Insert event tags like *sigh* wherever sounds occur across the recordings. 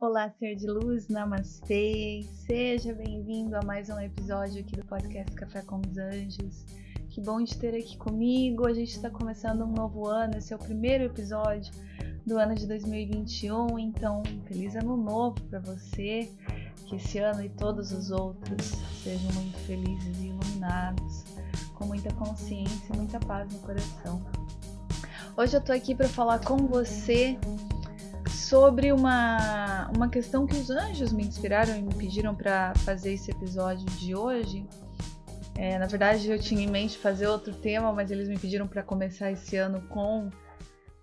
Olá, ser de luz, namastê. Seja bem-vindo a mais um episódio aqui do podcast Café com os Anjos. Que bom de ter aqui comigo. A gente está começando um novo ano, esse é o primeiro episódio do ano de 2021. Então, feliz ano novo para você. Que esse ano e todos os outros sejam muito felizes e iluminados, com muita consciência e muita paz no coração. Hoje eu tô aqui para falar com você sobre uma, uma questão que os anjos me inspiraram e me pediram para fazer esse episódio de hoje. É, na verdade, eu tinha em mente fazer outro tema, mas eles me pediram para começar esse ano com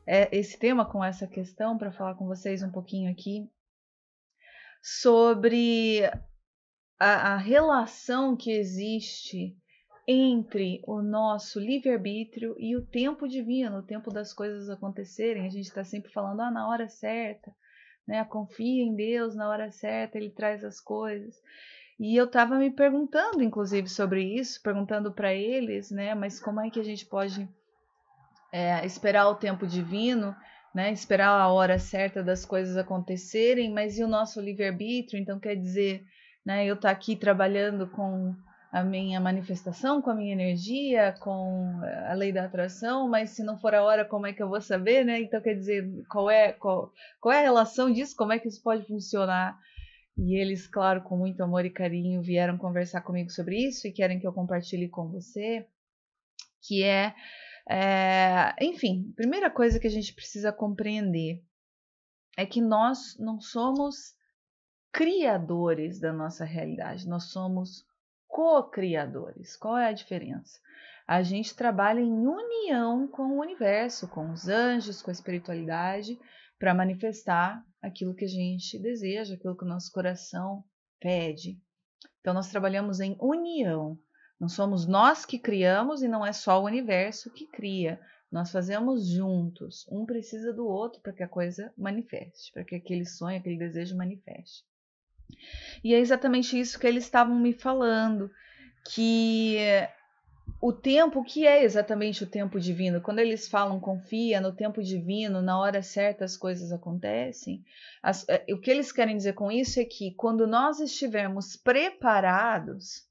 é, esse tema, com essa questão, para falar com vocês um pouquinho aqui sobre a, a relação que existe entre o nosso livre-arbítrio e o tempo divino, o tempo das coisas acontecerem. A gente está sempre falando, ah, na hora certa, né? Confia em Deus, na hora certa ele traz as coisas. E eu estava me perguntando, inclusive, sobre isso, perguntando para eles, né? Mas como é que a gente pode é, esperar o tempo divino, né? Esperar a hora certa das coisas acontecerem, mas e o nosso livre-arbítrio? Então quer dizer, né? Eu estou tá aqui trabalhando com a minha manifestação, com a minha energia, com eh, a lei da atração, mas se não for a hora, como é que eu vou saber, né? Então, quer dizer, qual é, qual, qual é a relação disso? Como é que isso pode funcionar? E eles, claro, com muito amor e carinho, vieram conversar comigo sobre isso e querem que eu compartilhe com você, que é, é enfim, primeira coisa que a gente precisa compreender é que nós não somos criadores da nossa realidade, nós somos co-criadores. Qual é a diferença? A gente trabalha em união com o universo, com os anjos, com a espiritualidade, para manifestar aquilo que a gente deseja, aquilo que o nosso coração pede. Então, nós trabalhamos em união. Não somos nós que criamos e não é só o universo que cria. Nós fazemos juntos. Um precisa do outro para que a coisa manifeste, para que aquele sonho, aquele desejo manifeste. E é exatamente isso que eles estavam me falando, que o tempo, o que é exatamente o tempo divino? Quando eles falam confia no tempo divino, na hora certa as coisas acontecem, as, eh, o que eles querem dizer com isso é que quando nós estivermos preparados,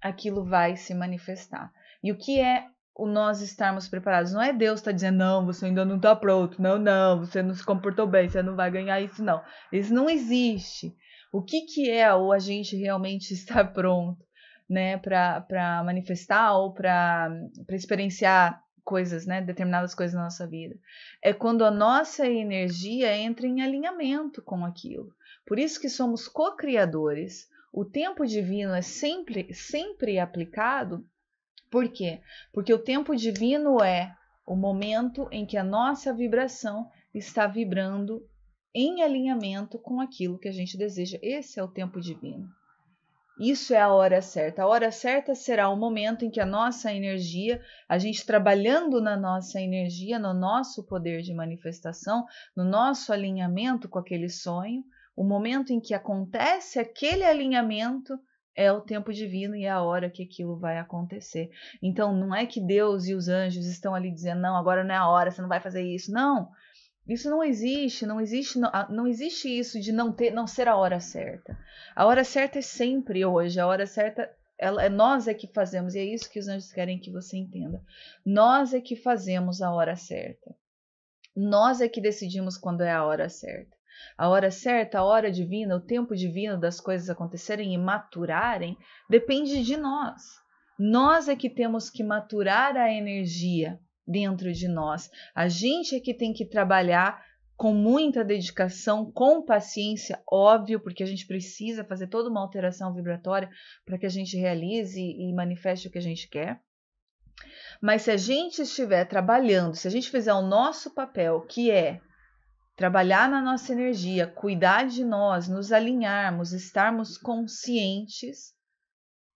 aquilo vai se manifestar. E o que é o nós estarmos preparados? Não é Deus está dizendo, não, você ainda não está pronto, não, não, você não se comportou bem, você não vai ganhar isso, não. Isso não existe o que, que é o gente realmente *laughs* está pronto né, para manifestar ou para experienciar coisas, né, determinadas coisas na nossa vida. É quando a nossa energia entra em alinhamento com aquilo. Por isso que somos co-criadores. O tempo divino é sempre sempre aplicado. Por quê? Porque o tempo divino é o momento em que a nossa vibração está vibrando em alinhamento com aquilo que a gente deseja. Esse é o tempo divino. Isso é a hora certa. A hora certa será o momento em que a nossa energia, a gente trabalhando na nossa energia, no nosso poder de manifestação, no nosso alinhamento com aquele sonho, o momento em que acontece aquele alinhamento é o tempo divino e é a hora que aquilo vai acontecer. Então não é que Deus e os anjos estão ali dizendo, não, agora não é a hora, você não vai fazer isso. Não, isso não existe, não existe, não, não existe isso de não ter, não ser a hora certa. A hora certa é sempre hoje, a hora certa ela, é nós é que fazemos e é isso que os anjos querem que você entenda. Nós é que fazemos a hora certa. Nós é que decidimos quando é a hora certa. A hora certa, a hora divina, o tempo divino das coisas acontecerem e maturarem depende de nós. Nós é que temos que maturar a energia dentro de nós. A gente é que tem que trabalhar com muita dedicação, com paciência, óbvio, porque a gente precisa fazer toda uma alteração vibratória para que a gente realize e manifeste o que a gente quer. Mas se a gente estiver trabalhando, se a gente fizer o nosso papel, que é trabalhar na nossa energia, cuidar de nós, nos alinharmos, estarmos conscientes,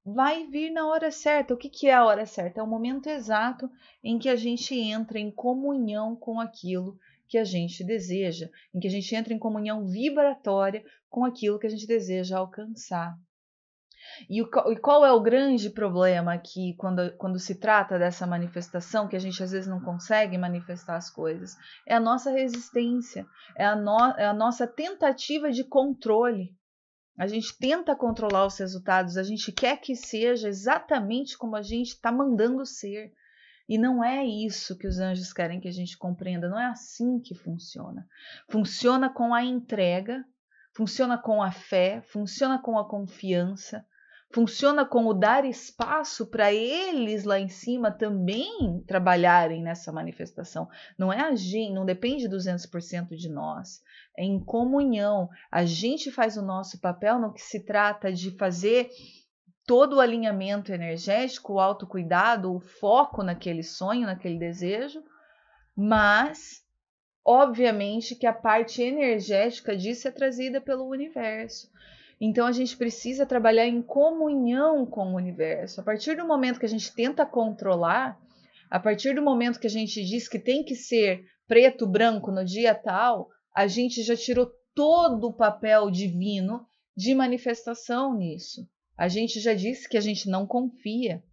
vai vir na hora certa. O que, que é a hora certa? É o momento exato em que a gente entra em comunhão com aquilo que a gente deseja, em que a gente entra em comunhão vibratória com aquilo que a gente deseja alcançar. E, o, e qual é o grande problema aqui quando, quando se trata dessa manifestação, que a gente às vezes não consegue manifestar as coisas? É a nossa resistência, é a, no, é a nossa tentativa de controle a gente tenta controlar os resultados, a gente quer que seja exatamente como a gente está mandando ser. E não é isso que os anjos querem que a gente compreenda, não é assim que funciona. Funciona com a entrega, funciona com a fé, funciona com a confiança, funciona como dar espaço para eles lá em cima também trabalharem nessa manifestação. Não é agir, não depende 200% de nós. É em comunhão. A gente faz o nosso papel no que se trata de fazer todo o alinhamento energético, o autocuidado, o foco naquele sonho, naquele desejo, mas obviamente que a parte energética disso é trazida pelo universo. Então a gente precisa trabalhar em comunhão com o universo. A partir do momento que a gente tenta controlar, a partir do momento que a gente diz que tem que ser preto, branco no dia tal, a gente já tirou todo o papel divino de manifestação nisso. A gente já disse que a gente não confia,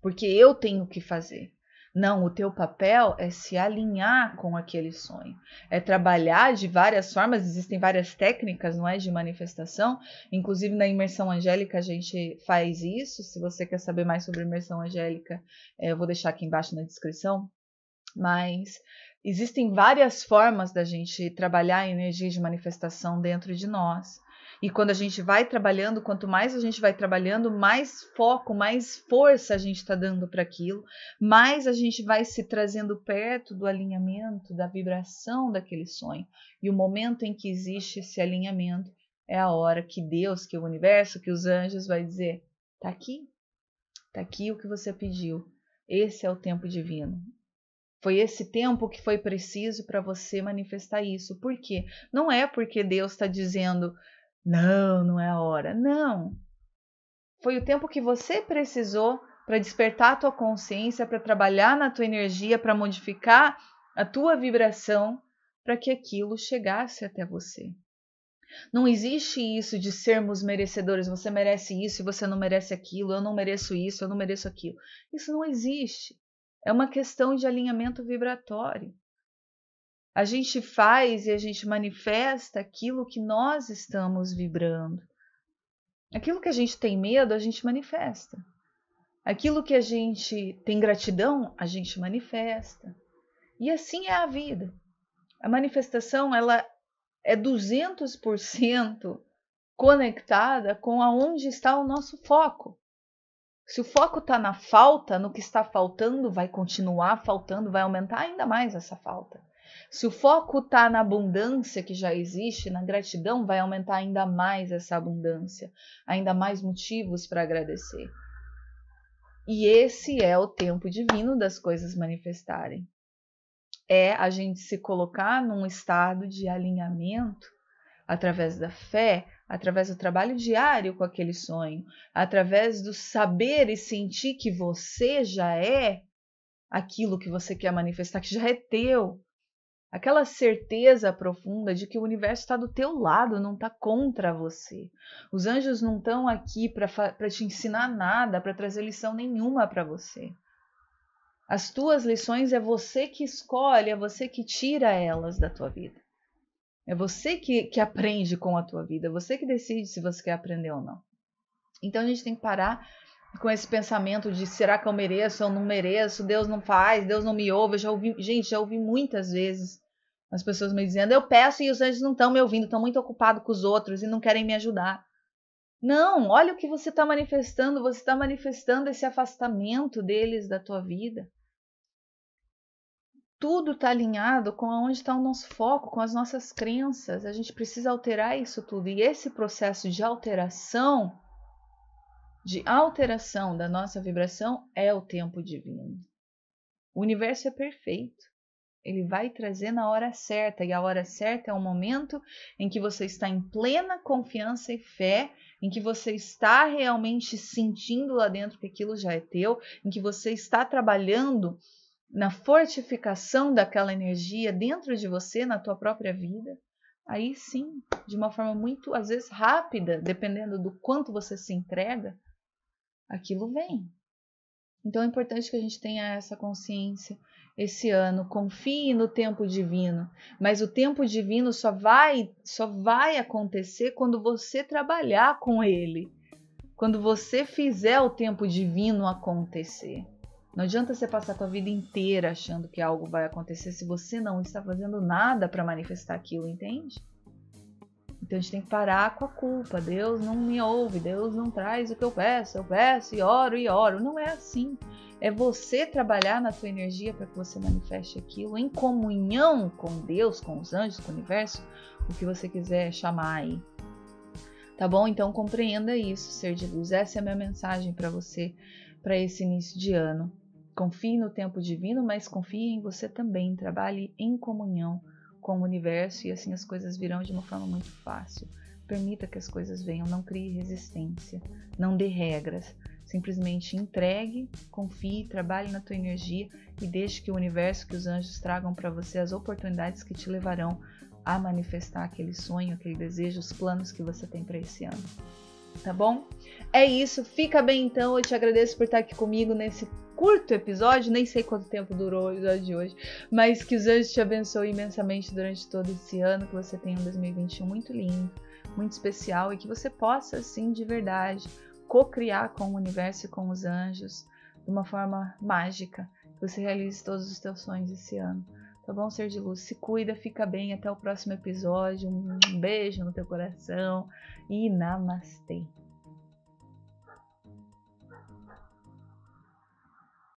porque eu tenho que fazer. Não, o teu papel é se alinhar com aquele sonho, é trabalhar de várias formas, existem várias técnicas, não é, de manifestação. Inclusive na imersão angélica a gente faz isso. Se você quer saber mais sobre imersão angélica, é, eu vou deixar aqui embaixo na descrição. Mas existem várias formas da gente trabalhar a energia de manifestação dentro de nós. E quando a gente vai trabalhando, quanto mais a gente vai trabalhando, mais foco, mais força a gente está dando para aquilo, mais a gente vai se trazendo perto do alinhamento, da vibração daquele sonho. E o momento em que existe esse alinhamento é a hora que Deus, que o universo, que os anjos vai dizer: tá aqui, tá aqui o que você pediu. Esse é o tempo divino. Foi esse tempo que foi preciso para você manifestar isso. Por quê? Não é porque Deus está dizendo não, não é a hora. Não. Foi o tempo que você precisou para despertar a tua consciência, para trabalhar na tua energia, para modificar a tua vibração para que aquilo chegasse até você. Não existe isso de sermos merecedores, você merece isso e você não merece aquilo, eu não mereço isso, eu não mereço aquilo. Isso não existe. É uma questão de alinhamento vibratório. A gente faz e a gente manifesta aquilo que nós estamos vibrando. Aquilo que a gente tem medo, a gente manifesta. Aquilo que a gente tem gratidão, a gente manifesta. E assim é a vida. A manifestação ela é 200% conectada com aonde está o nosso foco. Se o foco está na falta, no que está faltando, vai continuar faltando, vai aumentar ainda mais essa falta. Se o foco está na abundância que já existe, na gratidão, vai aumentar ainda mais essa abundância, ainda mais motivos para agradecer. E esse é o tempo divino das coisas manifestarem. É a gente se colocar num estado de alinhamento através da fé, através do trabalho diário com aquele sonho, através do saber e sentir que você já é aquilo que você quer manifestar, que já é teu, Aquela certeza profunda de que o universo está do teu lado, não está contra você. Os anjos não estão aqui para te ensinar nada, para trazer lição nenhuma para você. As tuas lições é você que escolhe, é você que tira elas da tua vida. É você que, que aprende com a tua vida, é você que decide se você quer aprender ou não. Então a gente tem que parar com esse pensamento de será que eu mereço, eu não mereço, Deus não faz, Deus não me ouve. Eu já ouvi, gente, já ouvi muitas vezes as pessoas me dizendo: eu peço e os anjos não estão me ouvindo, estão muito ocupados com os outros e não querem me ajudar. Não, olha o que você está manifestando. Você está manifestando esse afastamento deles da tua vida. Tudo está alinhado com onde está o nosso foco, com as nossas crenças. A gente precisa alterar isso tudo. E esse processo de alteração de alteração da nossa vibração é o tempo divino. O universo é perfeito. Ele vai trazer na hora certa, e a hora certa é o momento em que você está em plena confiança e fé, em que você está realmente sentindo lá dentro que aquilo já é teu, em que você está trabalhando na fortificação daquela energia dentro de você, na tua própria vida. Aí sim, de uma forma muito, às vezes, rápida, dependendo do quanto você se entrega, aquilo vem. Então é importante que a gente tenha essa consciência esse ano, confie no tempo divino, mas o tempo divino só vai só vai acontecer quando você trabalhar com ele. Quando você fizer o tempo divino acontecer. Não adianta você passar a tua vida inteira achando que algo vai acontecer se você não está fazendo nada para manifestar aquilo, entende? Então a gente tem que parar com a culpa. Deus não me ouve, Deus não traz o que eu peço. Eu peço e oro e oro. Não é assim. É você trabalhar na sua energia para que você manifeste aquilo em comunhão com Deus, com os anjos, com o universo, o que você quiser chamar aí. Tá bom? Então compreenda isso, ser de luz. Essa é a minha mensagem para você para esse início de ano. Confie no tempo divino, mas confie em você também. Trabalhe em comunhão com o universo e assim as coisas virão de uma forma muito fácil. Permita que as coisas venham, não crie resistência, não dê regras. Simplesmente entregue, confie, trabalhe na tua energia e deixe que o universo, que os anjos tragam para você as oportunidades que te levarão a manifestar aquele sonho, aquele desejo, os planos que você tem para esse ano. Tá bom? É isso, fica bem então. Eu te agradeço por estar aqui comigo nesse curto episódio, nem sei quanto tempo durou o episódio de hoje, mas que os anjos te abençoem imensamente durante todo esse ano, que você tenha um 2021 muito lindo, muito especial e que você possa, assim, de verdade, co-criar com o universo e com os anjos de uma forma mágica, que você realize todos os teus sonhos esse ano. Tá bom, ser de luz? Se cuida, fica bem. Até o próximo episódio. Um beijo no teu coração e namastê.